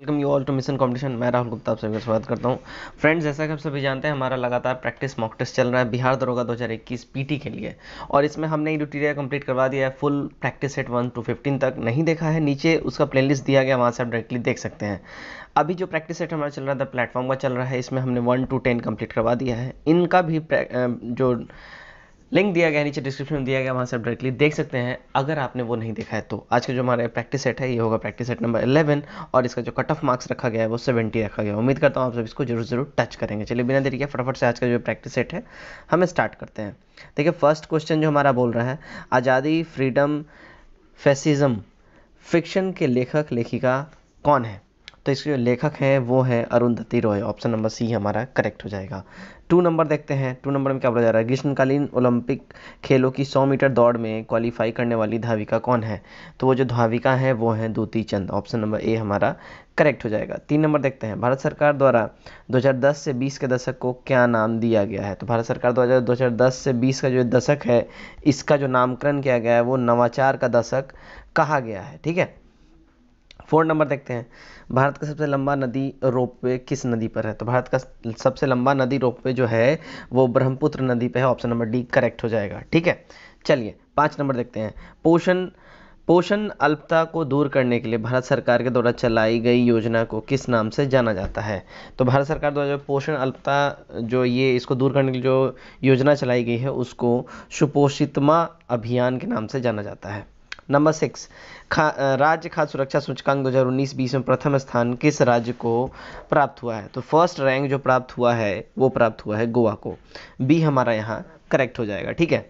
welcome you all to mission competition मैं राहुल गुप्ता आप सभी का स्वागत करता हूँ फ्रेंड्स जैसा कि आप सभी जानते हैं हमारा लगातार प्रैक्टिस मॉक टेस्ट चल रहा है बिहार दरोगा 2021 पीटी के लिए और इसमें हमने ड्यूटीरिया कंप्लीट करवा दिया है full practice set one to fifteen तक नहीं देखा है नीचे उसका प्ले दिया गया वहाँ से आप डायरेक्टली देख सकते हैं अभी जो प्रैक्टिस सेट हमारा चल रहा था प्लेटफॉर्म का चल रहा है इसमें हमने वन टू टेन कम्प्लीट करवा दिया है इनका भी जो लिंक दिया गया नीचे डिस्क्रिप्शन में दिया गया वहाँ से आप डायरेक्टली देख सकते हैं अगर आपने वो नहीं देखा है तो आज का जो हमारा प्रैक्टिस सेट है ये होगा प्रैक्टिस सेट नंबर 11 और इसका जो कट ऑफ मार्क्स रखा गया है वो 70 रखा गया है उम्मीद करता हूँ आप सब इसको जरूर जरूर टच करेंगे चलिए बिना देरी के फटाफट से आज का जो प्रैक्टिस सेट है हमें स्टार्ट करते हैं देखिए फर्स्ट क्वेश्चन जो हमारा बोल रहा है आज़ादी फ्रीडम फेसिज़म फिक्शन के लेखक लेखिका कौन है तो इसके जो लेखक हैं वो हैं Arundhati Roy option number C हमारा करेक्ट हो जाएगा टू नंबर देखते हैं टू नंबर में क्या बोला जा रहा है ग्रीष्मकालीन ओलंपिक खेलों की सौ मीटर दौड़ में क्वालिफाई करने वाली धाविका कौन है तो वो जो धाविका है वो है दूती चंद ऑप्शन नंबर ए हमारा करेक्ट हो जाएगा तीन नंबर देखते हैं भारत सरकार द्वारा 2010 से 20 के दशक को क्या नाम दिया गया है तो भारत सरकार द्वारा दो से बीस का जो दशक है इसका जो नामकरण किया गया है वो नवाचार का दशक कहा गया है ठीक है फोर नंबर देखते हैं भारत का सबसे लंबा नदी रोपवे किस नदी पर है तो भारत का सबसे लंबा नदी रोपवे जो है वो ब्रह्मपुत्र नदी पर है ऑप्शन नंबर डी करेक्ट हो जाएगा ठीक है चलिए पाँच नंबर देखते हैं पोषण पोषण अल्पता को दूर करने के लिए भारत सरकार के द्वारा चलाई गई योजना को किस नाम से जाना जाता है तो भारत सरकार द्वारा जो पोषण अल्पता जो ये इसको दूर करने की जो योजना चलाई गई है उसको सुपोषितमा अभियान के नाम से जाना जाता है नंबर सिक्स खा राज्य खाद्य सुरक्षा सूचकांक 2019-20 में प्रथम स्थान किस राज्य को प्राप्त हुआ है तो फर्स्ट रैंक जो प्राप्त हुआ है वो प्राप्त हुआ है गोवा को बी हमारा यहाँ करेक्ट हो जाएगा ठीक है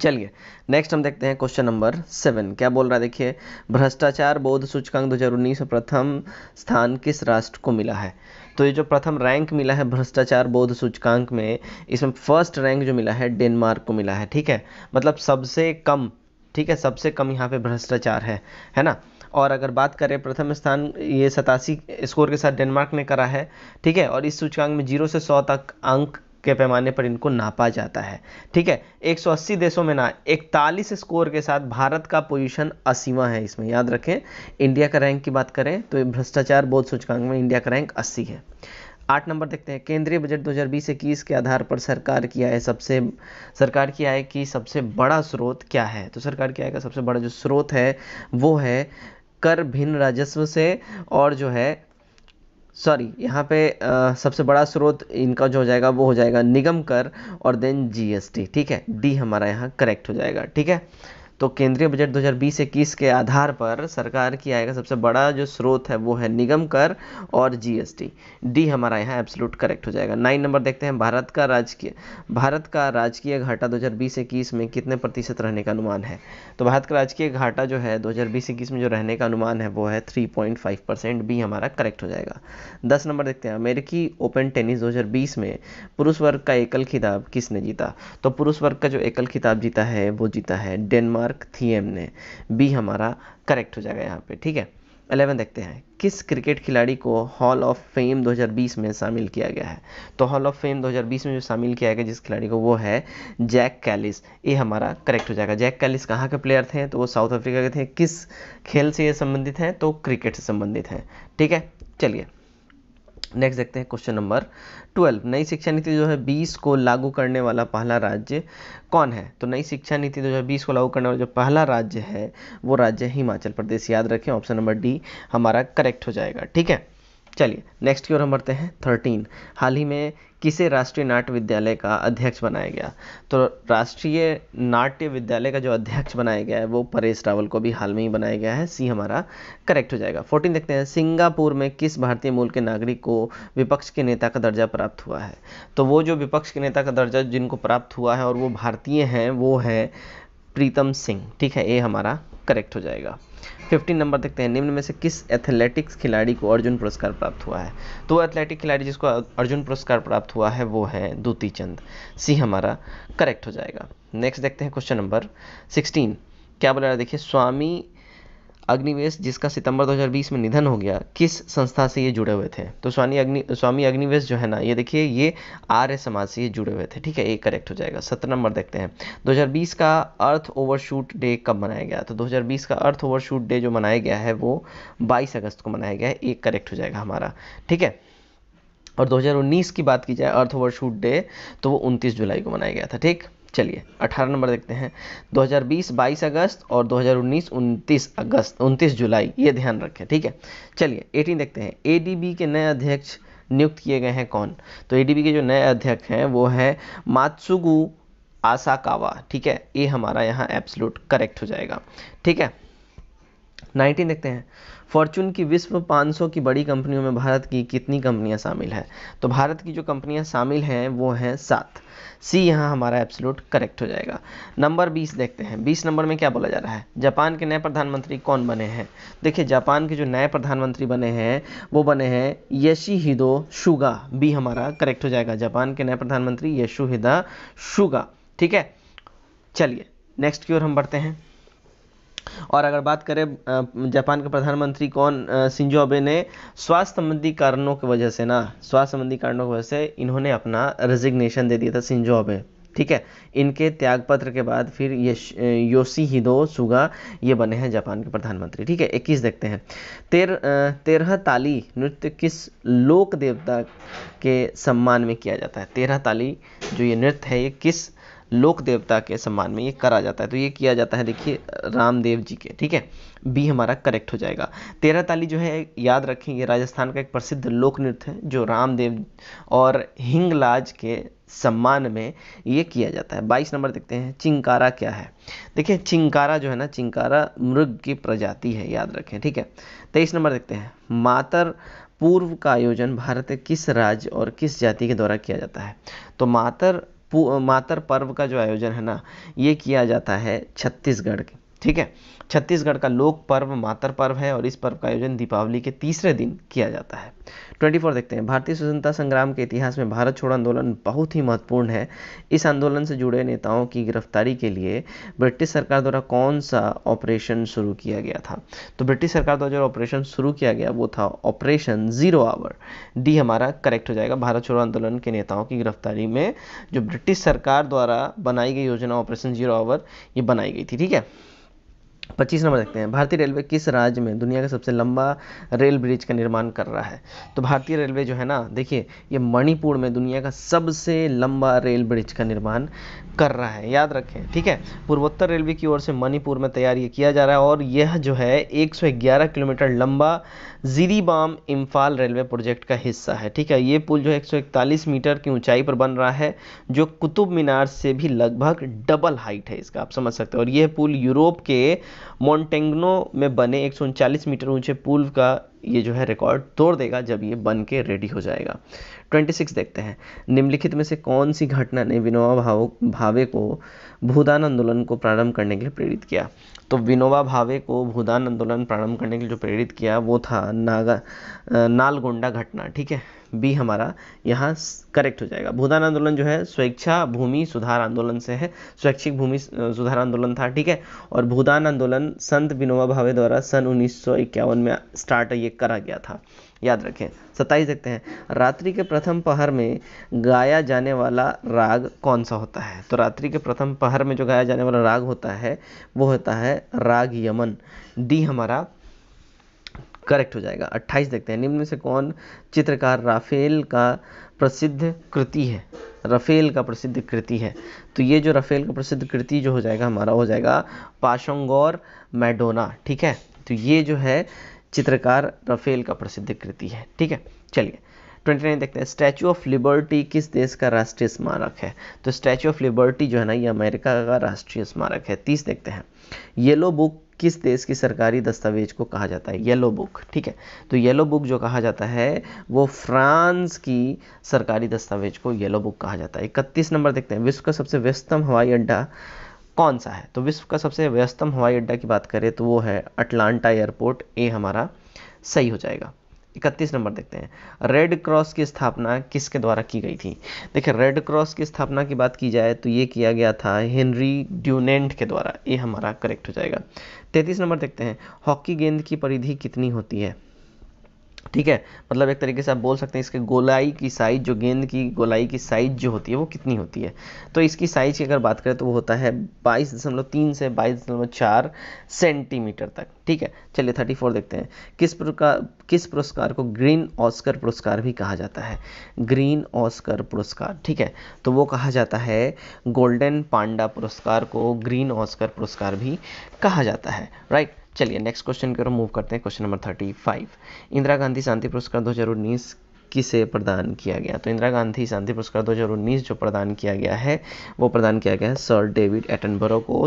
चलिए नेक्स्ट हम देखते हैं क्वेश्चन नंबर सेवन क्या बोल रहा है देखिए भ्रष्टाचार बौद्ध सूचकांक 2019 में प्रथम स्थान किस राष्ट्र को मिला है तो ये जो प्रथम रैंक मिला है भ्रष्टाचार बौद्ध सूचकांक में इसमें फर्स्ट रैंक जो मिला है डेनमार्क को मिला है ठीक है मतलब सबसे कम ठीक है सबसे कम यहाँ पे भ्रष्टाचार है है ना और अगर बात करें प्रथम स्थान ये सतासी स्कोर के साथ डेनमार्क ने करा है ठीक है और इस सूचकांक में जीरो से सौ तक अंक के पैमाने पर इनको नापा जाता है ठीक है 180 देशों में ना 41 स्कोर के साथ भारत का पोजीशन असीमा है इसमें याद रखें इंडिया का रैंक की बात करें तो भ्रष्टाचार बोध सूचकांक में इंडिया का रैंक 80 है आठ नंबर देखते हैं केंद्रीय बजट 2020-21 के आधार पर सरकार की आय सबसे सरकार की आय की सबसे बड़ा स्रोत क्या है तो सरकार की आय का सबसे बड़ा जो स्रोत है वो है कर भिन्न राजस्व से और जो है सॉरी यहाँ पे आ, सबसे बड़ा स्रोत इनका जो हो जाएगा वो हो जाएगा निगम कर और देन जीएसटी ठीक है डी हमारा यहाँ करेक्ट हो जाएगा ठीक है तो केंद्रीय बजट 2020-21 के आधार पर सरकार की आय का सबसे बड़ा जो स्रोत है वो है निगम कर और जीएसटी डी हमारा यहाँ एब्सोल्यूट करेक्ट हो जाएगा नाइन नंबर देखते हैं भारत का राजकीय भारत का राजकीय घाटा 2020-21 में कितने प्रतिशत रहने का अनुमान है तो भारत का राजकीय घाटा जो है 2020-21 में जो रहने का अनुमान है वो है 3.5 परसेंट बी हमारा करेक्ट हो जाएगा दस नंबर देखते हैं अमेरिकी ओपन टेनिस 2020 में पुरुष वर्ग का एकल खिताब किसने जीता तो पुरुष वर्ग का जो एकल खिताब जीता है वो जीता है डेनमार्क आर्क थिएम ने बी हमारा करेक्ट हो जाएगा यहाँ पे ठीक है अलेवन देखते हैं किस क्रिकेट खिलाड़ी को हॉल ऑफ फेम 2020 में शामिल किया गया है तो हॉल ऑफ फेम 2020 में जो शामिल किया गया जिस खिलाड़ी को वो है जैक कैलिस ये हमारा करेक्ट हो जाएगा जैक कैलिस कहाँ के प्लेयर थे तो वो साउथ अफ्रीका के थे किस खेल से ये संबंधित हैं तो क्रिकेट से संबंधित हैं ठीक है चलिए नेक्स्ट देखते हैं क्वेश्चन नंबर ट्वेल्व नई शिक्षा नीति जो है बीस को लागू करने वाला पहला राज्य कौन है तो नई शिक्षा नीति जो है बीस को लागू करने वाला जो पहला राज्य है वो राज्य हिमाचल प्रदेश याद रखें ऑप्शन नंबर डी हमारा करेक्ट हो जाएगा ठीक है चलिए नेक्स्ट की ओर हम बढ़ते हैं थर्टीन हाल ही में किसे राष्ट्रीय नाट्य विद्यालय का अध्यक्ष बनाया गया तो राष्ट्रीय नाट्य विद्यालय का जो अध्यक्ष बनाया गया है वो परेश रावल को भी हाल में ही बनाया गया है सी हमारा करेक्ट हो जाएगा फोर्टीन देखते हैं सिंगापुर में किस भारतीय मूल के नागरिक को विपक्ष के नेता का दर्जा प्राप्त हुआ है तो वो जो विपक्ष के नेता का दर्जा जिनको प्राप्त हुआ है और वो भारतीय हैं वो है प्रीतम सिंह ठीक है ये हमारा करेक्ट हो जाएगा फिफ्टीन नंबर देखते हैं निम्न में से किस एथलेटिक्स खिलाड़ी को अर्जुन पुरस्कार प्राप्त हुआ है तो एथलेटिक खिलाड़ी जिसको अर्जुन पुरस्कार प्राप्त हुआ है वो है दूती चंद सी हमारा करेक्ट हो जाएगा नेक्स्ट देखते हैं क्वेश्चन नंबर सिक्सटीन क्या बोला देखिए स्वामी अग्निवेश जिसका सितंबर 2020 में निधन हो गया किस संस्था से ये जुड़े हुए थे तो स्वामी अग्नि स्वामी अग्निवेश जो है ना ये देखिए ये आर्य समाज से ये जुड़े हुए थे ठीक है ये करेक्ट हो जाएगा सत्रह नंबर देखते हैं 2020 का अर्थ ओवरशूट डे कब मनाया गया तो 2020 का अर्थ ओवरशूट डे जो मनाया गया है वो बाईस अगस्त को मनाया गया है ये करेक्ट हो जाएगा हमारा ठीक है और 2019 की बात की जाए अर्थ ओवरशूट डे तो वो 29 जुलाई को मनाया गया था ठीक चलिए 18 नंबर देखते हैं 2020 22 अगस्त और 2019 29 अगस्त 29 जुलाई ये ध्यान रखें ठीक है चलिए 18 देखते हैं ए के नए अध्यक्ष नियुक्त किए गए हैं कौन तो ए के जो नए अध्यक्ष हैं वो है मातसुगु आसाकावा ठीक है ये हमारा यहाँ एब्सलूट करेक्ट हो जाएगा ठीक है 19 देखते हैं फॉर्चून की विश्व 500 की बड़ी कंपनियों में भारत की कितनी कंपनियां शामिल हैं तो भारत की जो कंपनियां शामिल हैं वो हैं सात सी यहाँ हमारा एब्सोलूट करेक्ट हो जाएगा नंबर बीस देखते हैं बीस नंबर में क्या बोला जा रहा है जापान के नए प्रधानमंत्री कौन बने हैं देखिए जापान के जो नए प्रधानमंत्री बने हैं वो बने हैं यशी हिदो शुगा बी हमारा करेक्ट हो जाएगा जापान के नए प्रधानमंत्री यशु हिदा शुगा ठीक है चलिए नेक्स्ट की ओर हम बढ़ते हैं और अगर बात करें जापान के प्रधानमंत्री कौन सिंजो अबे ने स्वास्थ्य संबंधी कारणों की वजह से ना स्वास्थ्य संबंधी कारणों की वजह से इन्होंने अपना रेजिग्नेशन दे दिया था सिंजो अबे ठीक है इनके त्यागपत्र के बाद फिर ये योशी हिदो सुगा ये बने हैं जापान के प्रधानमंत्री ठीक है इक्कीस देखते हैं तेर तेरह ताली नृत्य किस लोक देवता के सम्मान में किया जाता है तेरह ताली जो ये नृत्य है ये किस लोक देवता के सम्मान में ये करा जाता है तो ये किया जाता है देखिए रामदेव जी के ठीक है बी हमारा करेक्ट हो जाएगा तेरह ताली जो है याद रखें ये राजस्थान का एक प्रसिद्ध लोक नृत्य है जो रामदेव और हिंगलाज के सम्मान में ये किया जाता है बाईस नंबर देखते हैं चिंकारा क्या है देखिए चिंकारा जो है ना चिंकारा मृग की प्रजाति है याद रखें ठीक है तेईस नंबर देखते हैं मातर पूर्व का आयोजन भारत के किस राज्य और किस जाति के द्वारा किया जाता है तो मातर मातर पर्व का जो आयोजन है ना ये किया जाता है छत्तीसगढ़ के ठीक है छत्तीसगढ़ का लोक पर्व मातर पर्व है और इस पर्व का आयोजन दीपावली के तीसरे दिन किया जाता है ट्वेंटी फोर देखते हैं भारतीय स्वतंत्रता संग्राम के इतिहास में भारत छोड़ो आंदोलन बहुत ही महत्वपूर्ण है इस आंदोलन से जुड़े नेताओं की गिरफ्तारी के लिए ब्रिटिश सरकार द्वारा कौन सा ऑपरेशन शुरू किया गया था तो ब्रिटिश सरकार द्वारा जो ऑपरेशन शुरू किया गया वो था ऑपरेशन जीरो आवर डी हमारा करेक्ट हो जाएगा भारत छोड़ो आंदोलन के नेताओं की गिरफ्तारी में जो ब्रिटिश सरकार द्वारा बनाई गई योजना ऑपरेशन जीरो आवर ये बनाई गई थी ठीक है पच्चीस नंबर देखते हैं भारतीय रेलवे किस राज्य में दुनिया का सबसे लंबा रेल ब्रिज का निर्माण कर रहा है तो भारतीय रेलवे जो है ना देखिए ये मणिपुर में दुनिया का सबसे लंबा रेल ब्रिज का निर्माण कर रहा है याद रखें ठीक है पूर्वोत्तर रेलवे की ओर से मणिपुर में तैयार ये किया जा रहा है और यह जो है 111 किलोमीटर लंबा जीरीबाम इम्फाल रेलवे प्रोजेक्ट का हिस्सा है ठीक है ये पुल जो है 141 मीटर की ऊंचाई पर बन रहा है जो कुतुब मीनार से भी लगभग डबल हाइट है इसका आप समझ सकते हो और यह पुल यूरोप के मोन्टेंगनो में बने एक मीटर ऊंचे पुल का ये जो है रिकॉर्ड तोड़ देगा जब ये बन के रेडी हो जाएगा 26 देखते हैं निम्नलिखित में से कौन सी घटना ने विनोबा भाव भावे को भूदान आंदोलन को प्रारंभ करने के लिए प्रेरित किया तो विनोबा भावे को भूदान आंदोलन प्रारंभ करने के लिए जो प्रेरित किया वो था नागा नालगोंडा घटना ठीक है बी हमारा यहाँ करेक्ट हो जाएगा भूदान आंदोलन जो है स्वेच्छा भूमि सुधार आंदोलन से है स्वैच्छिक भूमि सुधार आंदोलन था ठीक है और भूदान आंदोलन संत विनोबा भावे द्वारा सन उन्नीस में स्टार्ट ये करा गया था याद रखें सत्ताईस देखते हैं रात्रि के प्रथम पहर में गाया जाने वाला राग कौन सा होता है तो रात्रि के प्रथम पहर में जो गाया जाने वाला राग होता है वो होता है राग यमन डी हमारा करेक्ट हो जाएगा अट्ठाईस देखते हैं निम्न में से कौन चित्रकार राफेल का प्रसिद्ध कृति है रफेल का प्रसिद्ध कृति है तो ये जो रफेल का प्रसिद्ध कृति जो हो जाएगा हमारा हो जाएगा पाशंगौर मैडोना ठीक है तो ये जो है चित्रकार रफेल का प्रसिद्ध कृति है ठीक है चलिए 29 देखते हैं स्टैचू ऑफ लिबर्टी किस देश का राष्ट्रीय स्मारक है तो स्टैचू ऑफ लिबर्टी जो है ना ये अमेरिका का राष्ट्रीय स्मारक है तीस देखते हैं येलो बुक किस देश की सरकारी दस्तावेज को कहा जाता है येलो बुक ठीक है तो येलो बुक जो कहा जाता है वो फ्रांस की सरकारी दस्तावेज को येलो बुक कहा जाता है इकतीस नंबर देखते हैं विश्व का सबसे व्यस्तम हवाई अड्डा कौन सा है तो विश्व का सबसे व्यस्तम हवाई अड्डा की बात करें तो वो है अटलांटा एयरपोर्ट ए हमारा सही हो जाएगा इकतीस नंबर देखते हैं रेड क्रॉस की स्थापना किसके द्वारा की गई थी देखिए रेड क्रॉस की स्थापना की बात की जाए तो ये किया गया था हेनरी ड्यूनेंट के द्वारा ये हमारा करेक्ट हो जाएगा तैंतीस नंबर देखते हैं हॉकी गेंद की परिधि कितनी होती है ठीक है मतलब एक तरीके से आप बोल सकते हैं इसके गोलाई की साइज जो गेंद की गोलाई की साइज जो होती है वो कितनी होती है तो इसकी साइज की अगर बात करें तो वो होता है बाईस दशमलव तीन से बाईस दशमलव चार सेंटीमीटर तक ठीक है चलिए थर्टी फोर देखते हैं किस प्रकार किस पुरस्कार को ग्रीन ऑस्कर पुरस्कार भी कहा जाता है ग्रीन ऑस्कर पुरस्कार ठीक है तो वो कहा जाता है गोल्डन पांडा पुरस्कार को ग्रीन ऑस्कर पुरस्कार भी कहा जाता है राइट चलिए नेक्स्ट क्वेश्चन की ओर मूव करते हैं question number thirty five Indira Gandhi शांति पुरस्कार दो हज़ार उन्नीस किसे प्रदान किया गया तो इंदिरा गांधी शांति पुरस्कार दो हजार उन्नीस जो प्रदान किया गया है वो प्रदान किया गया है सर डेविड एटनबरो को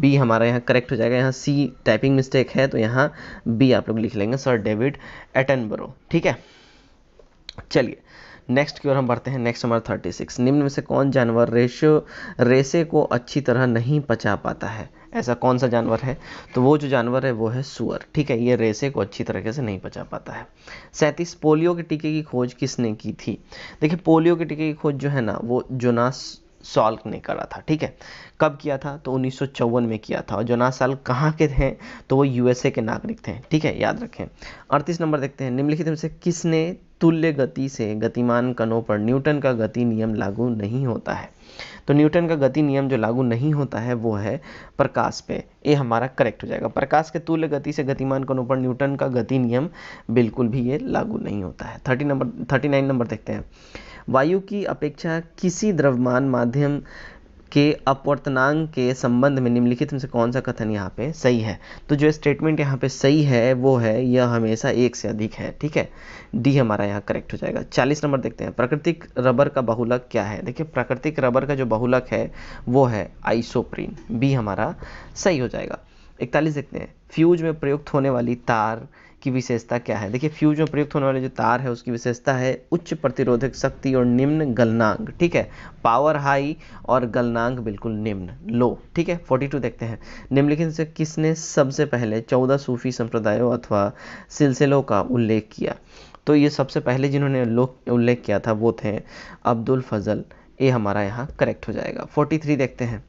बी हमारा यहाँ करेक्ट हो जाएगा यहाँ सी टाइपिंग मिस्टेक है तो यहाँ बी आप लोग लिख लेंगे सर डेविड एटनबरो ठीक है चलिए नेक्स्ट की ओर हम बढ़ते हैं नेक्स्ट नंबर थर्टी सिक्स निम्न में से कौन जानवर रेशो रेसे को अच्छी तरह नहीं पचा पाता है ऐसा कौन सा जानवर है तो वो जो जानवर है वो है सुअर ठीक है ये रेसे को अच्छी तरीके से नहीं बचा पाता है सैंतीस पोलियो के टीके की खोज किसने की थी देखिए पोलियो के टीके की खोज जो है ना वो जोनास सॉल्क ने करा था ठीक है कब किया था तो उन्नीस में किया था और जोनास साल्क कहाँ के थे तो वो यूएसए के नागरिक थे ठीक है याद रखें अड़तीस नंबर देखते हैं निम्नलिखित में से किसने तुल्य गति से गतिमान कणों पर न्यूटन का गति नियम लागू नहीं होता है तो न्यूटन का गति नियम जो लागू नहीं होता है वो है प्रकाश पे ये हमारा करेक्ट हो जाएगा प्रकाश के तुल्य गति से गतिमान कणों पर न्यूटन का गति नियम बिल्कुल भी ये लागू नहीं होता है thirty number thirty nine number देखते हैं वायु की अपेक्षा किसी द्रव्यमान माध्यम के अपवर्तनांक के संबंध में निम्नलिखित में से कौन सा कथन यहाँ पे सही है तो जो स्टेटमेंट यहाँ पे सही है वो है यह हमेशा एक से अधिक है ठीक है डी हमारा यहाँ करेक्ट हो जाएगा चालीस नंबर देखते हैं प्राकृतिक रबर का बहुलक क्या है देखिए प्राकृतिक रबर का जो बहुलक है वो है आइसोप्रीन बी हमारा सही हो जाएगा इकतालीस देखते हैं फ्यूज में प्रयुक्त होने वाली तार की विशेषता क्या है देखिए फ्यूज में प्रयुक्त होने वाले जो तार है उसकी विशेषता है उच्च प्रतिरोधक शक्ति और निम्न गलनांग ठीक है पावर हाई और गलनांग बिल्कुल निम्न लो ठीक है फोर्टी टू देखते हैं निम्नलिखित से किसने सबसे पहले चौदह सूफी संप्रदायों अथवा सिलसिलों का उल्लेख किया तो ये सबसे पहले जिन्होंने लोक उल्लेख किया था वो थे अब्दुल फजल ये हमारा यहाँ करेक्ट हो जाएगा फोर्टी थ्री देखते हैं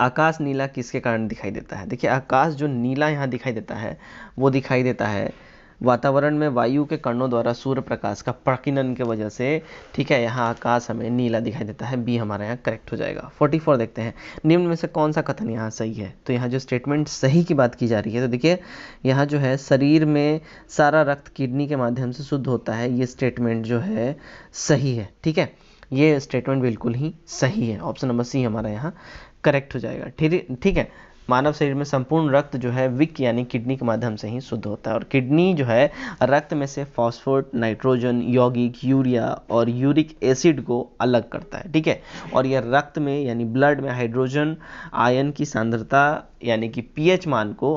आकाश नीला किसके कारण दिखाई देता है देखिए आकाश जो नीला यहाँ दिखाई देता है वो दिखाई देता है वातावरण में वायु के कणों द्वारा सूर्य प्रकाश का प्रकिनन के वजह से ठीक है यहाँ आकाश हमें नीला दिखाई देता है बी हमारे यहाँ करेक्ट हो जाएगा 44 देखते हैं निम्न में से कौन सा कथन यहाँ सही है तो यहाँ जो स्टेटमेंट सही की बात की जा रही है तो देखिए यहाँ जो है शरीर में सारा रक्त किडनी के माध्यम से शुद्ध होता है ये स्टेटमेंट जो है सही है ठीक है ये स्टेटमेंट बिल्कुल ही सही है ऑप्शन नंबर सी हमारा यहाँ करेक्ट हो जाएगा ठीक ठीक है मानव शरीर में संपूर्ण रक्त जो है विक यानी किडनी के माध्यम से ही शुद्ध होता है और किडनी जो है रक्त में से फॉस्फोट नाइट्रोजन यौगिक यूरिया और यूरिक एसिड को अलग करता है ठीक है और यह रक्त में यानी ब्लड में हाइड्रोजन आयन की सांद्रता यानी कि पीएच मान को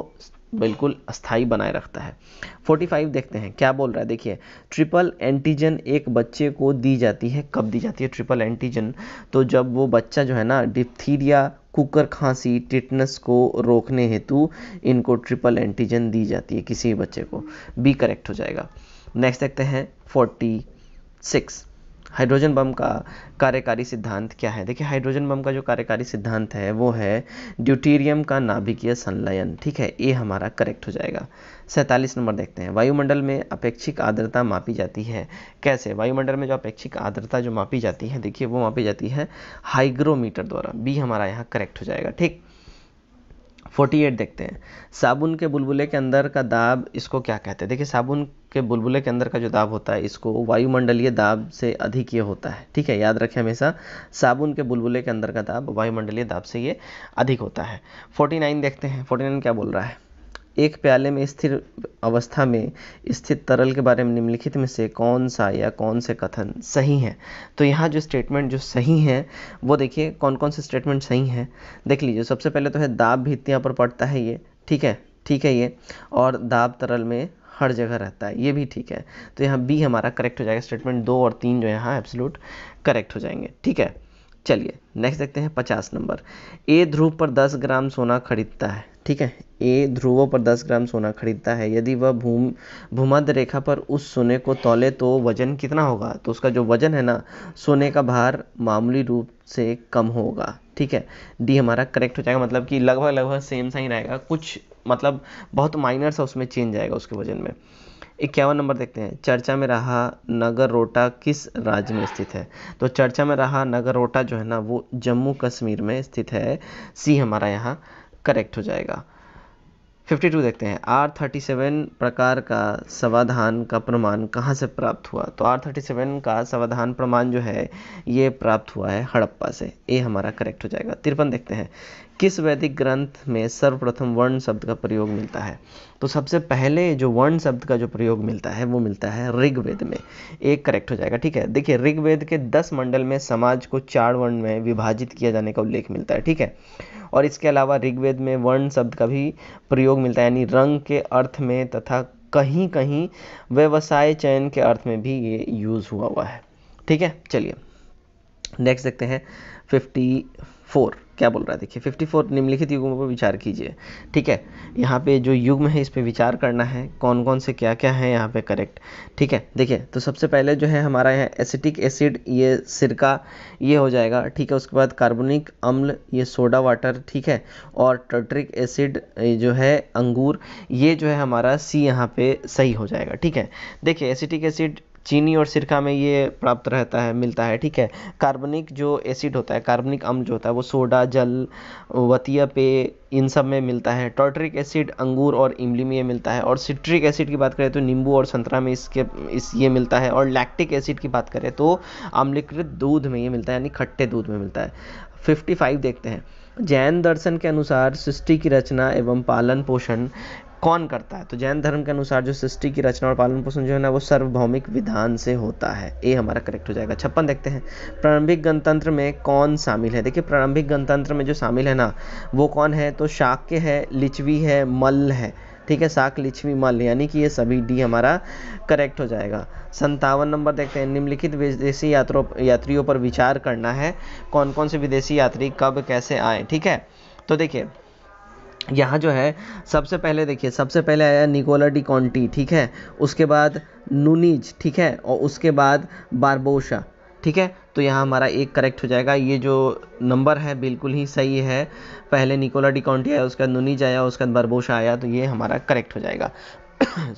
बिल्कुल अस्थाई बनाए रखता है 45 देखते हैं क्या बोल रहा है देखिए ट्रिपल एंटीजन एक बच्चे को दी जाती है कब दी जाती है ट्रिपल एंटीजन तो जब वो बच्चा जो है ना डिप्थीरिया कुकर खांसी टिटनस को रोकने हेतु इनको ट्रिपल एंटीजन दी जाती है किसी बच्चे को बी करेक्ट हो जाएगा नेक्स्ट देखते हैं फोर्टी सिक्स हाइड्रोजन बम का कार्यकारी सिद्धांत क्या है देखिए हाइड्रोजन बम का जो कार्यकारी सिद्धांत है वो है ड्यूटीरियम का नाभिकीय संलयन ठीक है ये हमारा करेक्ट हो जाएगा सैंतालीस नंबर देखते हैं वायुमंडल में अपेक्षिक आर्द्रता मापी जाती है कैसे वायुमंडल में जो अपेक्षिक आर्द्रता जो मापी जाती है देखिए वो मापी जाती है हाइग्रोमीटर द्वारा बी हमारा यहाँ करेक्ट हो जाएगा ठीक फोर्टी एट देखते हैं साबुन के बुलबुले के अंदर का दाब इसको क्या कहते हैं देखिए साबुन के बुलबुले के अंदर का जो दाब होता है इसको वायुमंडलीय दाब से अधिक ये होता है ठीक है याद रखें हमेशा साबुन के बुलबुले के अंदर का दाब वायुमंडलीय दाब से ये अधिक होता है फोर्टी नाइन देखते हैं फोर्टी नाइन क्या बोल रहा है एक प्याले में स्थिर अवस्था में स्थित तरल के बारे में निम्नलिखित में से कौन सा या कौन से कथन सही हैं तो यहाँ जो स्टेटमेंट जो सही है वो देखिए कौन कौन से स्टेटमेंट सही हैं देख लीजिए सबसे पहले तो है दाब भित्त यहाँ पर पड़ता है ये ठीक है ठीक है ये और दाब तरल में हर जगह रहता है ये भी ठीक है तो यहाँ बी हमारा करेक्ट हो जाएगा स्टेटमेंट दो और तीन जो यहाँ एब्सोल्यूट करेक्ट हो जाएंगे ठीक है चलिए नेक्स्ट देखते हैं पचास नंबर ए ध्रुव पर दस ग्राम सोना खरीदता है ठीक है ए ध्रुवों पर 10 ग्राम सोना खरीदता है यदि वह भूम भूमध्य रेखा पर उस सोने को तोले तो वजन कितना होगा तो उसका जो वजन है ना सोने का भार मामूली रूप से कम होगा ठीक है डी हमारा करेक्ट हो जाएगा मतलब कि लगभग लगभग सेम सा ही रहेगा कुछ मतलब बहुत माइनर सा उसमें चेंज आएगा उसके वजन में इक्यावन नंबर देखते हैं चर्चा में रहा नगर रोटा किस राज्य में स्थित है तो चर्चा में रहा नगर रोटा जो है ना वो जम्मू कश्मीर में स्थित है सी हमारा यहाँ करेक्ट हो जाएगा 52 देखते हैं आर सेवन प्रकार का समाधान का प्रमाण कहाँ से प्राप्त हुआ तो आर सेवन का समाधान प्रमाण जो है ये प्राप्त हुआ है हड़प्पा से ये हमारा करेक्ट हो जाएगा तिरपन देखते हैं किस वैदिक ग्रंथ में सर्वप्रथम वर्ण शब्द का प्रयोग मिलता है तो सबसे पहले जो वर्ण शब्द का जो प्रयोग मिलता है वो मिलता है ऋग्वेद में एक करेक्ट हो जाएगा ठीक है देखिए ऋग्वेद के दस मंडल में समाज को चार वर्ण में विभाजित किया जाने का उल्लेख मिलता है ठीक है और इसके अलावा ऋग्वेद में वर्ण शब्द का भी प्रयोग मिलता है यानी रंग के अर्थ में तथा कहीं कहीं व्यवसाय चयन के अर्थ में भी ये यूज़ हुआ हुआ है ठीक है चलिए नेक्स्ट देखते हैं फिफ्टी फोर क्या बोल रहा है देखिए 54 निम्नलिखित युगों पर विचार कीजिए ठीक है यहाँ पे जो युग्म है इस पर विचार करना है कौन कौन से क्या क्या है यहाँ पे करेक्ट ठीक है देखिए तो सबसे पहले जो है हमारा यहाँ एसिटिक एसिड ये सिरका ये हो जाएगा ठीक है उसके बाद कार्बनिक अम्ल ये सोडा वाटर ठीक है और टर्ट्रिक एसिड जो है अंगूर ये जो है हमारा सी यहाँ पे सही हो जाएगा ठीक है देखिए एसिटिक एसिड चीनी और सिरका में ये प्राप्त रहता है मिलता है ठीक है कार्बनिक जो एसिड होता है कार्बनिक अम्ल जो होता है वो सोडा जल वतिया पेय इन सब में मिलता है टॉटरिक एसिड अंगूर और इमली में ये मिलता है और सिट्रिक एसिड की बात करें तो नींबू और संतरा में इसके इस ये मिलता है और लैक्टिक एसिड की बात करें तो अम्लीकृत दूध में ये मिलता है यानी खट्टे दूध में मिलता है 55 देखते हैं जैन दर्शन के अनुसार सृष्टि की रचना एवं पालन पोषण कौन करता है तो जैन धर्म के अनुसार जो सृष्टि की रचना और पालन पोषण जो है ना वो सार्वभौमिक विधान से होता है ये हमारा करेक्ट हो जाएगा छप्पन देखते हैं प्रारंभिक गणतंत्र में कौन शामिल है देखिए प्रारंभिक गणतंत्र में जो शामिल है ना वो कौन है तो शाक्य है लिचवी है मल्ल है ठीक है साक लिच्छवी मल यानी कि ये सभी डी हमारा करेक्ट हो जाएगा संतावन नंबर देखते हैं निम्नलिखित विदेशी यात्रों यात्रियों पर विचार करना है कौन कौन से विदेशी यात्री कब कैसे आए ठीक है तो देखिए यहाँ जो है सबसे पहले देखिए सबसे पहले आया निकोला डी कॉन्टी ठीक है उसके बाद नूनीज ठीक है और उसके बाद बारबोशा ठीक है तो यहाँ हमारा एक करेक्ट हो जाएगा ये जो नंबर है बिल्कुल ही सही है पहले निकोला डी कॉन्टी आया बाद नूनीज आया उसके बाद बारबोशा आया तो ये हमारा करेक्ट हो जाएगा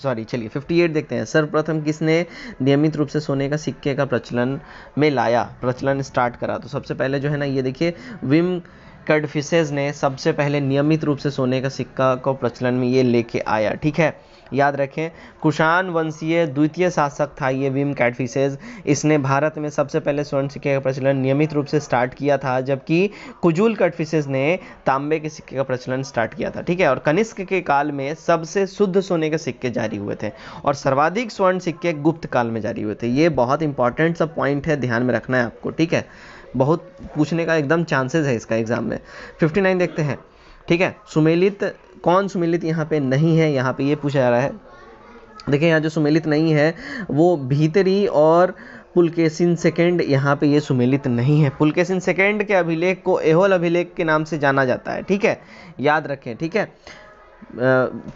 सॉरी चलिए 58 देखते हैं सर्वप्रथम किसने नियमित रूप से सोने का सिक्के का प्रचलन में लाया प्रचलन स्टार्ट करा तो सबसे पहले जो है ना ये देखिए विम कडफिसेज ने सबसे पहले नियमित रूप से सोने का सिक्का को प्रचलन में ये लेके आया ठीक है याद रखें कुशान वंशीय द्वितीय शासक था ये विम कैटफिशेज इसने भारत में सबसे पहले स्वर्ण सिक्के का प्रचलन नियमित रूप से स्टार्ट किया था जबकि कुजूल कैटफिसेज ने तांबे के सिक्के का प्रचलन स्टार्ट किया था ठीक है और कनिष्क के काल में सबसे शुद्ध सोने के सिक्के जारी हुए थे और सर्वाधिक स्वर्ण सिक्के गुप्त काल में जारी हुए थे ये बहुत इंपॉर्टेंट सा पॉइंट है ध्यान में रखना है आपको ठीक है बहुत पूछने का एकदम चांसेस है इसका एग्ज़ाम में 59 देखते हैं ठीक है सुमेलित कौन सुमेलित यहाँ पे नहीं है यहाँ पे ये पूछा जा रहा है देखिए यहाँ जो सुमेलित नहीं है वो भीतरी और पुलकेसिन सेकेंड यहाँ पे ये सुमेलित नहीं है पुलकेसिन सेकेंड के अभिलेख को एहोल अभिलेख के नाम से जाना जाता है ठीक है याद रखें ठीक है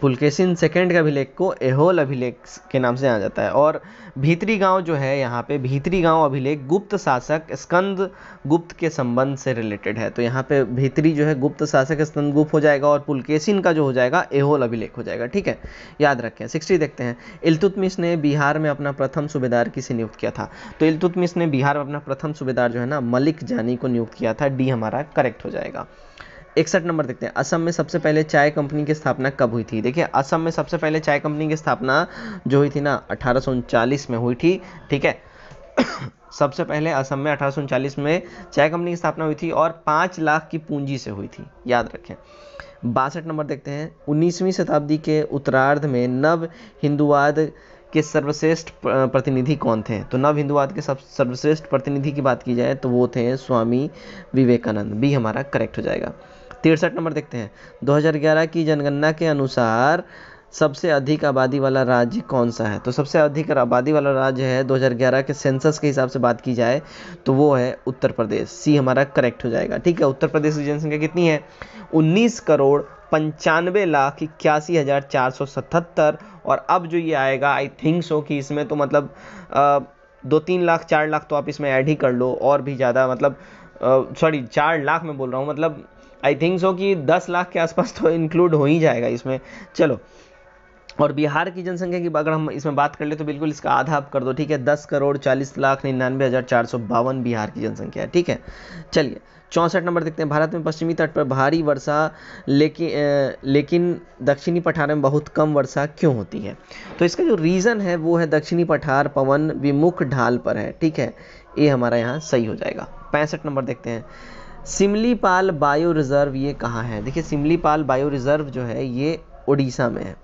पुलकेसिन सेकेंड के अभिलेख को एहोल अभिलेख के नाम से जाना जाता है और भीतरी गांव जो है यहाँ पे भीतरी गांव अभिलेख गुप्त शासक स्कंद गुप्त के संबंध से रिलेटेड है तो यहाँ पे भीतरी जो है गुप्त शासक स्कंद गुप्त हो जाएगा और पुलकेसिन का जो हो जाएगा एहोल अभिलेख हो जाएगा ठीक है याद रखें सिक्सटी देखते हैं इलतुतमिस ने बिहार में अपना प्रथम सूबेदार किसे नियुक्त किया था तो इलतुतमिस ने बिहार में अपना प्रथम सूबेदार जो है ना मलिक जानी को नियुक्त किया था डी हमारा करेक्ट हो जाएगा इकसठ नंबर देखते हैं असम में सबसे पहले चाय कंपनी की स्थापना कब हुई थी देखिए असम में सबसे पहले चाय कंपनी की स्थापना जो हुई थी ना अठारह में हुई थी ठीक है सबसे पहले असम में अठारह में चाय कंपनी की स्थापना हुई थी और पाँच लाख की पूंजी से हुई थी याद रखें बासठ नंबर देखते हैं उन्नीसवीं शताब्दी के उत्तरार्ध में नव हिंदुवाद के सर्वश्रेष्ठ प्रतिनिधि कौन थे तो नव हिंदुवाद के सब सर्वश्रेष्ठ प्रतिनिधि की बात की जाए तो वो थे स्वामी विवेकानंद भी हमारा करेक्ट हो जाएगा तिरसठ नंबर देखते हैं 2011 की जनगणना के अनुसार सबसे अधिक आबादी वाला राज्य कौन सा है तो सबसे अधिक आबादी वाला राज्य है 2011 के सेंसस के हिसाब से बात की जाए तो वो है उत्तर प्रदेश सी हमारा करेक्ट हो जाएगा ठीक है उत्तर प्रदेश की जनसंख्या कितनी है 19 करोड़ पंचानवे लाख इक्यासी हज़ार चार सौ सतहत्तर और अब जो ये आएगा आई थिंक सो कि इसमें तो मतलब आ, दो तीन लाख चार लाख तो आप इसमें ऐड ही कर लो और भी ज़्यादा मतलब सॉरी चार लाख में बोल रहा हूँ मतलब आई थिंक सो कि 10 लाख के आसपास तो इंक्लूड हो ही जाएगा इसमें चलो और बिहार की जनसंख्या की अगर हम इसमें बात कर ले तो बिल्कुल इसका आधा आप कर दो ठीक है दस करोड़ चालीस लाख निन्यानवे हज़ार चार सौ बावन बिहार की जनसंख्या है ठीक है चलिए चौंसठ नंबर देखते हैं भारत में पश्चिमी तट पर भारी वर्षा लेकिन लेकिन दक्षिणी पठार में बहुत कम वर्षा क्यों होती है तो इसका जो रीज़न है वो है दक्षिणी पठार पवन विमुख ढाल पर है ठीक है ये हमारा यहाँ सही हो जाएगा पैंसठ नंबर देखते हैं सिमलीपाल बायो रिज़र्व ये कहाँ है देखिए सिमलीपाल बायो रिज़र्व जो है ये उड़ीसा में है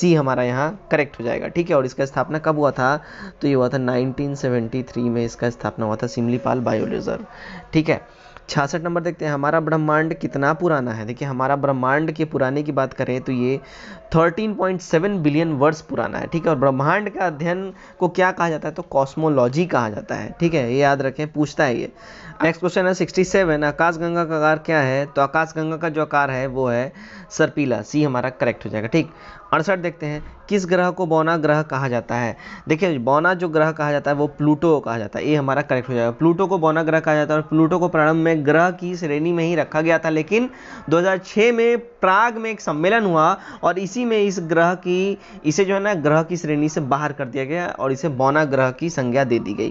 सी हमारा यहाँ करेक्ट हो जाएगा ठीक है और इसका स्थापना कब हुआ था तो ये हुआ था 1973 में इसका स्थापना हुआ था सिमलीपाल बायो रिज़र्व ठीक है छियासठ नंबर देखते हैं हमारा ब्रह्मांड कितना पुराना है देखिए हमारा ब्रह्मांड के पुराने की बात करें तो ये 13.7 बिलियन वर्ष पुराना है ठीक है और ब्रह्मांड का अध्ययन को क्या कहा जाता है तो कॉस्मोलॉजी कहा जाता है ठीक है ये याद रखें पूछता है ये नेक्स्ट क्वेश्चन है 67 गंगा का आकार क्या है तो आकाश गंगा का जो आकार है वो है सरपीला सी हमारा करेक्ट हो जाएगा ठीक अड़सठ देखते हैं किस ग्रह को बौना ग्रह कहा जाता है देखिए बौना जो ग्रह कहा जाता है वो प्लूटो कहा जाता है ये हमारा करेक्ट हो जाएगा प्लूटो को बौना ग्रह कहा जाता है और प्लूटो को प्रारंभ में ग्रह की श्रेणी में ही रखा गया था लेकिन 2006 में प्राग में एक सम्मेलन हुआ और इसी इसी में इस ग्रह की इसे जो है ना ग्रह की श्रेणी से बाहर कर दिया गया और इसे बौना ग्रह की संज्ञा दे दी गई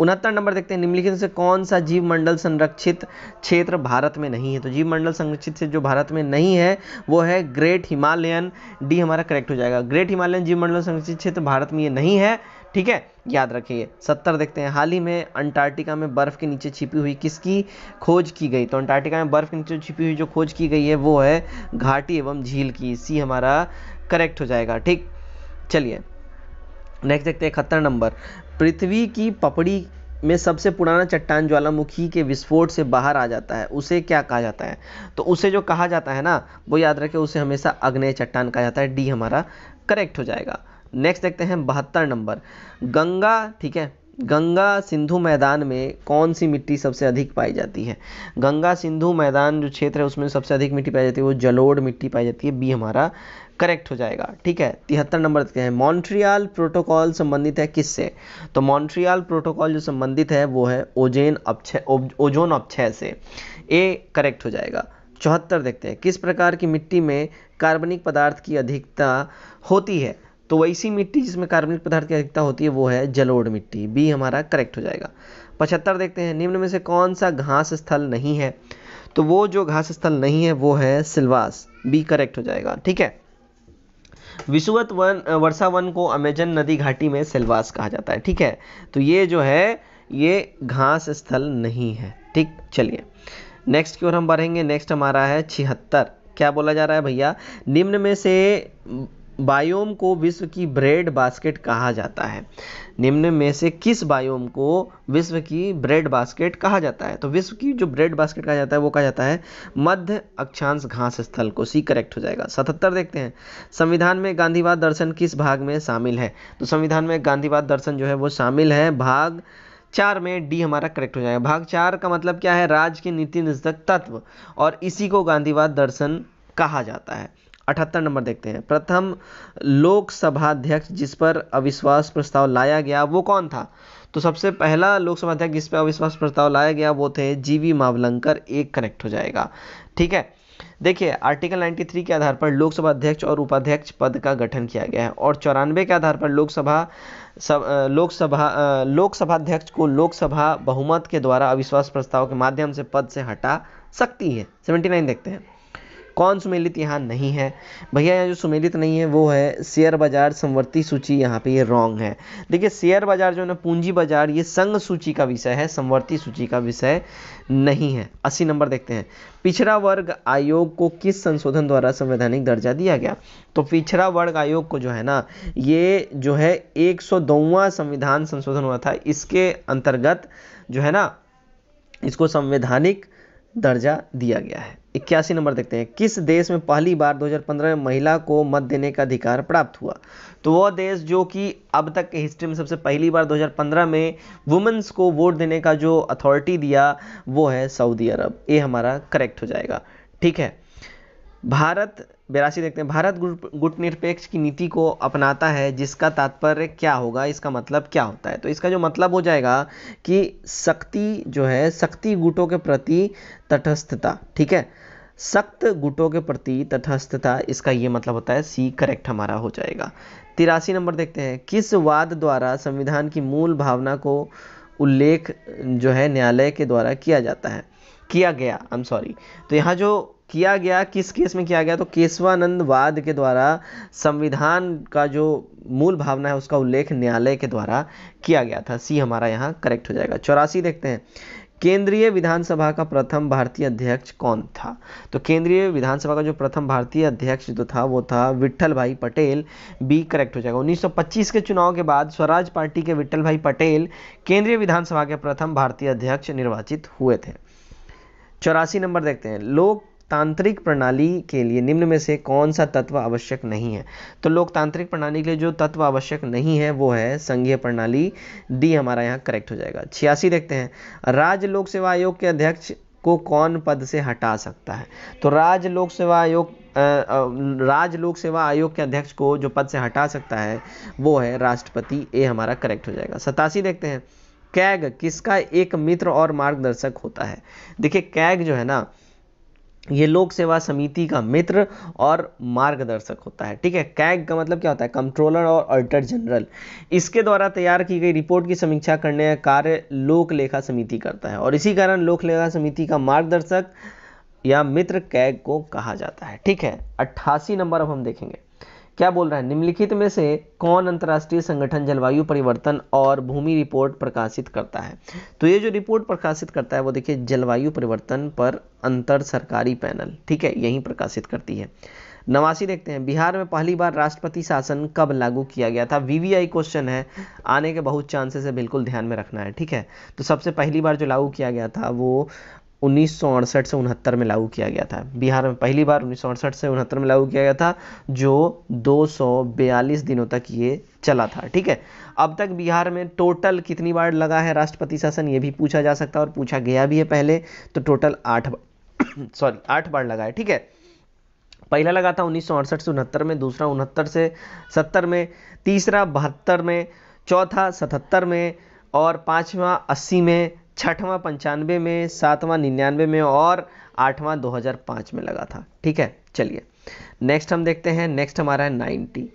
उनहत्तर नंबर देखते हैं निम्नलिखित से कौन सा जीव मंडल संरक्षित क्षेत्र भारत में नहीं है तो जीव मंडल संरक्षित से जो भारत में नहीं है वो है ग्रेट हिमालयन डी हमारा करेक्ट हो जाएगा ग्रेट हिमालयन जीव मंडल संरक्षित क्षेत्र भारत में ये नहीं है ठीक है याद रखिए सत्तर देखते हैं हाल ही में अंटार्कटिका में बर्फ़ के नीचे छिपी हुई किसकी खोज की गई तो अंटार्कटिका में बर्फ़ के नीचे छिपी हुई जो खोज की गई है वो है घाटी एवं झील की सी हमारा करेक्ट हो जाएगा ठीक चलिए नेक्स्ट देखते हैं इकहत्तर नंबर पृथ्वी की पपड़ी में सबसे पुराना चट्टान ज्वालामुखी के विस्फोट से बाहर आ जाता है उसे क्या कहा जाता है तो उसे जो कहा जाता है ना वो याद रखे उसे हमेशा अग्नेय चट्टान कहा जाता है डी हमारा करेक्ट हो जाएगा नेक्स्ट देखते हैं बहत्तर नंबर गंगा ठीक है गंगा सिंधु मैदान में कौन सी मिट्टी सबसे अधिक पाई जाती है गंगा सिंधु मैदान जो क्षेत्र है उसमें सबसे अधिक मिट्टी पाई जाती है वो जलोड़ मिट्टी पाई जाती है बी हमारा करेक्ट हो जाएगा ठीक है तिहत्तर नंबर देखते हैं मॉन्ट्रियाल प्रोटोकॉल संबंधित है किससे तो मॉन्ट्रियाल प्रोटोकॉल जो संबंधित है वो है ओजेन अपक्षय ओजोन अपक्षय से ए करेक्ट हो जाएगा चौहत्तर देखते हैं किस प्रकार की मिट्टी में कार्बनिक पदार्थ की अधिकता होती है तो वैसी मिट्टी जिसमें कार्बनिक पदार्थ की अधिकता होती है वो है जलोढ़ मिट्टी बी हमारा करेक्ट हो जाएगा पचहत्तर देखते हैं निम्न में से कौन सा घास स्थल नहीं है तो वो जो घास स्थल नहीं है वो है सिलवास बी करेक्ट हो जाएगा ठीक है विशुवत वन वर्षा वन को अमेजन नदी घाटी में सिलवास कहा जाता है ठीक है तो ये जो है ये घास स्थल नहीं है ठीक चलिए नेक्स्ट की ओर हम बढ़ेंगे नेक्स्ट हमारा है छिहत्तर क्या बोला जा रहा है भैया निम्न में से बायोम को विश्व की ब्रेड बास्केट कहा जाता है निम्न में से किस बायोम को विश्व की ब्रेड बास्केट कहा जाता है तो विश्व की जो ब्रेड बास्केट कहा जाता है वो कहा जाता है मध्य अक्षांश घास स्थल को सी करेक्ट हो जाएगा सतहत्तर देखते हैं संविधान में गांधीवाद दर्शन किस भाग में शामिल है तो संविधान में गांधीवाद दर्शन जो है वो शामिल है भाग चार में डी हमारा करेक्ट हो जाएगा भाग चार का मतलब क्या है राज्य के नीति निष्ठक तत्व और इसी को गांधीवाद दर्शन कहा जाता है अठहत्तर नंबर देखते हैं प्रथम लोकसभा अध्यक्ष जिस पर अविश्वास प्रस्ताव लाया गया वो कौन था तो सबसे पहला लोकसभा अध्यक्ष जिस पर अविश्वास प्रस्ताव लाया गया वो थे जीवी मावलंकर एक करेक्ट हो जाएगा ठीक है देखिए आर्टिकल 93 के आधार पर लोकसभा अध्यक्ष और उपाध्यक्ष पद का गठन किया गया है और चौरानवे के आधार पर लोकसभा सब लोकसभा लोकसभा अध्यक्ष को लोकसभा बहुमत के द्वारा अविश्वास प्रस्ताव के माध्यम से पद से हटा सकती है 79 देखते हैं कौन सुमेलित यहाँ नहीं है भैया यहाँ जो सुमेलित नहीं है वो है शेयर बाजार संवर्ती सूची यहाँ पे ये रॉन्ग है देखिए शेयर बाजार जो है ना पूंजी बाजार ये संघ सूची का विषय है संवर्ती सूची का विषय नहीं है अस्सी नंबर देखते हैं पिछड़ा वर्ग आयोग को किस संशोधन द्वारा संवैधानिक दर्जा दिया गया तो पिछड़ा वर्ग आयोग को जो है ना ये जो है एक संविधान संशोधन हुआ था इसके अंतर्गत जो है ना इसको संवैधानिक दर्जा दिया गया है इक्यासी नंबर देखते हैं किस देश में पहली बार 2015 में महिला को मत देने का अधिकार प्राप्त हुआ तो वह देश जो कि अब तक के हिस्ट्री में सबसे पहली बार 2015 में वुमेंस को वोट देने का जो अथॉरिटी दिया वो है सऊदी अरब ये हमारा करेक्ट हो जाएगा ठीक है भारत बेरासी देखते हैं भारत गुट निरपेक्ष की नीति को अपनाता है जिसका तात्पर्य क्या होगा इसका मतलब क्या होता है तो इसका जो मतलब हो जाएगा कि शक्ति जो है शक्ति गुटों के प्रति तटस्थता ठीक है सख्त गुटों के प्रति तटस्थता इसका ये मतलब होता है सी करेक्ट हमारा हो जाएगा तिरासी नंबर देखते हैं किस वाद द्वारा संविधान की मूल भावना को उल्लेख जो है न्यायालय के द्वारा किया जाता है किया गया आई एम सॉरी तो यहाँ जो किया गया किस केस में किया गया तो केशवानंद वाद के द्वारा संविधान का जो मूल भावना है उसका उल्लेख न्यायालय के द्वारा किया गया था सी हमारा यहाँ करेक्ट हो जाएगा चौरासी देखते हैं केंद्रीय विधानसभा का प्रथम भारतीय अध्यक्ष कौन था तो केंद्रीय विधानसभा का जो प्रथम भारतीय अध्यक्ष जो था वो था विठल भाई पटेल बी करेक्ट हो जाएगा 1925 के चुनाव के बाद स्वराज पार्टी के विट्ठल भाई पटेल केंद्रीय विधानसभा के प्रथम भारतीय अध्यक्ष निर्वाचित हुए थे चौरासी नंबर देखते हैं लोक तांत्रिक प्रणाली के लिए निम्न में से कौन सा तत्व आवश्यक नहीं है तो लोकतांत्रिक प्रणाली के लिए जो तत्व आवश्यक नहीं है वो है संघीय प्रणाली डी हमारा यहाँ करेक्ट हो जाएगा छियासी देखते हैं राज्य लोक सेवा आयोग के अध्यक्ष को कौन पद से हटा सकता है तो राज्य लोक सेवा आयोग राज्य लोक सेवा आयोग के अध्यक्ष को जो पद से हटा सकता है वो है राष्ट्रपति ए हमारा करेक्ट हो जाएगा सतासी देखते हैं कैग किसका एक मित्र और मार्गदर्शक होता है देखिए कैग जो है ना ये लोक सेवा समिति का मित्र और मार्गदर्शक होता है ठीक है कैग का मतलब क्या होता है कंट्रोलर और ऑडिटर जनरल इसके द्वारा तैयार की गई रिपोर्ट की समीक्षा करने का कार्य लोक लेखा समिति करता है और इसी कारण लोक लेखा समिति का मार्गदर्शक या मित्र कैग को कहा जाता है ठीक है अट्ठासी नंबर अब हम देखेंगे क्या बोल रहा है निम्नलिखित में से कौन अंतर्राष्ट्रीय संगठन जलवायु परिवर्तन और भूमि रिपोर्ट प्रकाशित करता है तो ये जो रिपोर्ट प्रकाशित करता है वो देखिए जलवायु परिवर्तन पर अंतर सरकारी पैनल ठीक है यही प्रकाशित करती है नवासी देखते हैं बिहार में पहली बार राष्ट्रपति शासन कब लागू किया गया था वीवीआई क्वेश्चन है आने के बहुत चांसेस है बिल्कुल ध्यान में रखना है ठीक है तो सबसे पहली बार जो लागू किया गया था वो उन्नीस से उनहत्तर में लागू किया गया था बिहार में पहली बार उन्नीस से उनहत्तर में लागू किया गया था जो 242 दिनों तक ये चला था ठीक है अब तक बिहार में टोटल कितनी बार लगा है राष्ट्रपति शासन ये भी पूछा जा सकता है और पूछा गया भी है पहले तो टोटल आठ सॉरी आठ बार लगा है ठीक है पहला लगा था उन्नीस से उनहत्तर में दूसरा उनहत्तर से सत्तर में तीसरा बहत्तर में चौथा सतहत्तर में और पाँचवा अस्सी में छठवां पंचानवे में सातवां निन्यानवे में और आठवां 2005 में लगा था ठीक है चलिए नेक्स्ट हम देखते हैं नेक्स्ट हमारा है नाइन्टी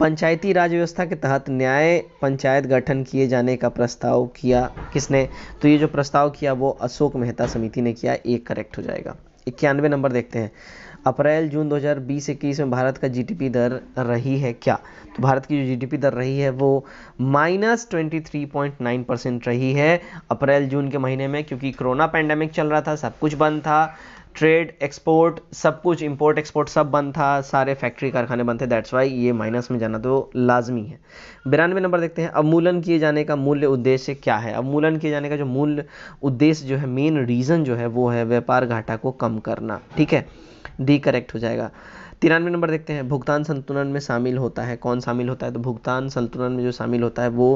पंचायती राज व्यवस्था के तहत न्याय पंचायत गठन किए जाने का प्रस्ताव किया किसने तो ये जो प्रस्ताव किया वो अशोक मेहता समिति ने किया एक करेक्ट हो जाएगा इक्यानवे नंबर देखते हैं अप्रैल जून 2020-21 में भारत का जीडीपी दर रही है क्या तो भारत की जो जीडीपी दर रही है वो माइनस ट्वेंटी परसेंट रही है अप्रैल जून के महीने में क्योंकि कोरोना पैंडेमिक चल रहा था सब कुछ बंद था ट्रेड एक्सपोर्ट सब कुछ इंपोर्ट एक्सपोर्ट सब बंद था सारे फैक्ट्री कारखाने बंद थे दैट्स वाई ये माइनस में जाना तो लाजमी है बिरानवे नंबर देखते हैं अवमूलन किए जाने का मूल्य उद्देश्य क्या है अवमूलन किए जाने का जो मूल उद्देश्य जो है मेन रीज़न जो है वो है व्यापार घाटा को कम करना ठीक है डी करेक्ट हो जाएगा तिरानवे नंबर देखते हैं भुगतान संतुलन में शामिल होता है कौन शामिल होता है तो भुगतान संतुलन में जो शामिल होता है वो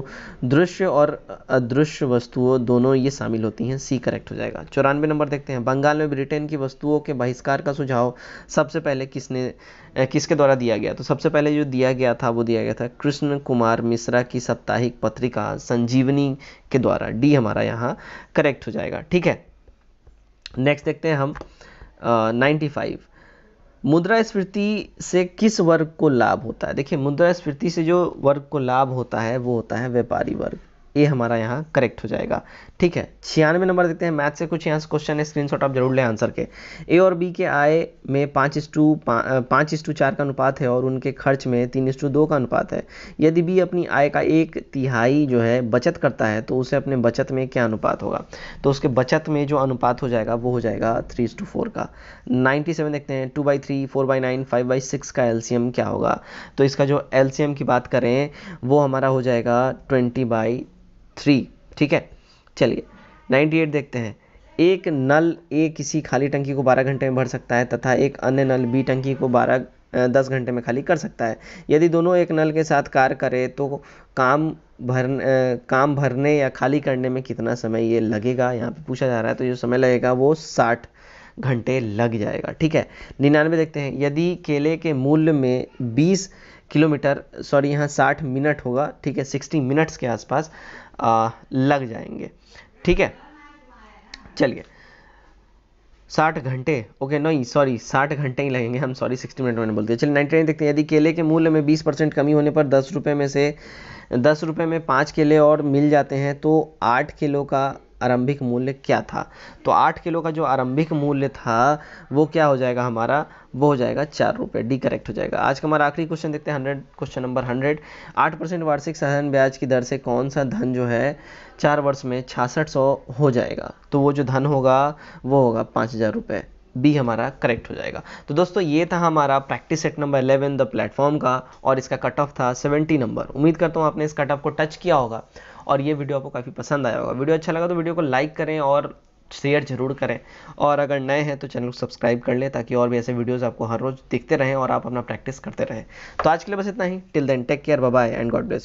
दृश्य और अदृश्य वस्तुओं दोनों ये शामिल होती हैं सी करेक्ट हो जाएगा चौरानवे नंबर देखते हैं बंगाल में ब्रिटेन की वस्तुओं के बहिष्कार का सुझाव सबसे पहले किसने किसके द्वारा दिया गया तो सबसे पहले जो दिया गया था वो दिया गया था कृष्ण कुमार मिश्रा की साप्ताहिक पत्रिका संजीवनी के द्वारा डी हमारा यहाँ करेक्ट हो जाएगा ठीक है नेक्स्ट देखते हैं हम नाइन्टी फाइव मुद्रास्फीति से किस वर्ग को लाभ होता है देखिए स्फीति से जो वर्ग को लाभ होता है वो होता है व्यापारी वर्ग ए हमारा यहाँ करेक्ट हो जाएगा ठीक है छियानवे नंबर देखते हैं मैथ से कुछ यहाँ से क्वेश्चन है स्क्रीन आप जरूर लें आंसर के ए और बी के आय में पाँच इस टू पाँच इस टू चार का अनुपात है और उनके खर्च में तीन इस टू दो का अनुपात है यदि बी अपनी आय का एक तिहाई जो है बचत करता है तो उसे अपने बचत में क्या अनुपात होगा तो उसके बचत में जो अनुपात हो जाएगा वो हो जाएगा थ्री टू फोर का नाइन्टी सेवन देखते हैं two by three four by nine five by six का एलसीएम क्या होगा तो इसका जो एलसीएम की बात करें वो हमारा हो जाएगा ट्वेंटी बाई थ्री ठीक है चलिए नाइन्टी एट देखते हैं एक नल ए किसी खाली टंकी को बारह घंटे में भर सकता है तथा एक अन्य नल बी टंकी को बारह दस घंटे में खाली कर सकता है यदि दोनों एक नल के साथ कार्य करें तो काम भर काम भरने या खाली करने में कितना समय ये लगेगा यहाँ पे पूछा जा रहा है तो जो समय लगेगा वो साठ घंटे लग जाएगा ठीक है निन्यानवे देखते हैं यदि केले के मूल्य में बीस किलोमीटर सॉरी यहाँ साठ मिनट होगा ठीक है सिक्सटी मिनट्स के आसपास लग जाएंगे ठीक है चलिए साठ घंटे ओके नहीं सॉरी साठ घंटे ही लगेंगे हम सॉरी सिक्सटी मिनट मैंने बोलते हैं चलिए नाइन्टी नाइन देखते हैं यदि केले के मूल्य में बीस परसेंट कमी होने पर दस रुपये में से दस रुपये में पाँच केले और मिल जाते हैं तो आठ किलो का आरंभिक मूल्य क्या था तो आठ किलो का जो आरंभिक मूल्य था वो क्या हो जाएगा हमारा वो हो जाएगा चार रुपये डी करेक्ट हो जाएगा आज का हमारा आखिरी क्वेश्चन देखते हैं हंड्रेड क्वेश्चन नंबर हंड्रेड आठ परसेंट वार्षिक साधारण ब्याज की दर से कौन सा धन जो है चार वर्ष में छियासठ सौ हो जाएगा तो वो जो धन होगा वो होगा पाँच हज़ार रुपये बी हमारा करेक्ट हो जाएगा तो दोस्तों ये था हमारा practice set number 11 the platform का और इसका कट ऑफ था 70 नंबर उम्मीद करता हूँ आपने इस कट ऑफ को टच किया होगा और ये वीडियो आपको काफ़ी पसंद आया होगा वीडियो अच्छा लगा तो वीडियो को लाइक करें और शेयर जरूर करें और अगर नए हैं तो चैनल को सब्सक्राइब कर लें ताकि और भी ऐसे वीडियोस आपको हर रोज़ दिखते रहें और आप अपना प्रैक्टिस करते रहें तो आज के लिए बस इतना ही till then take care bye and God bless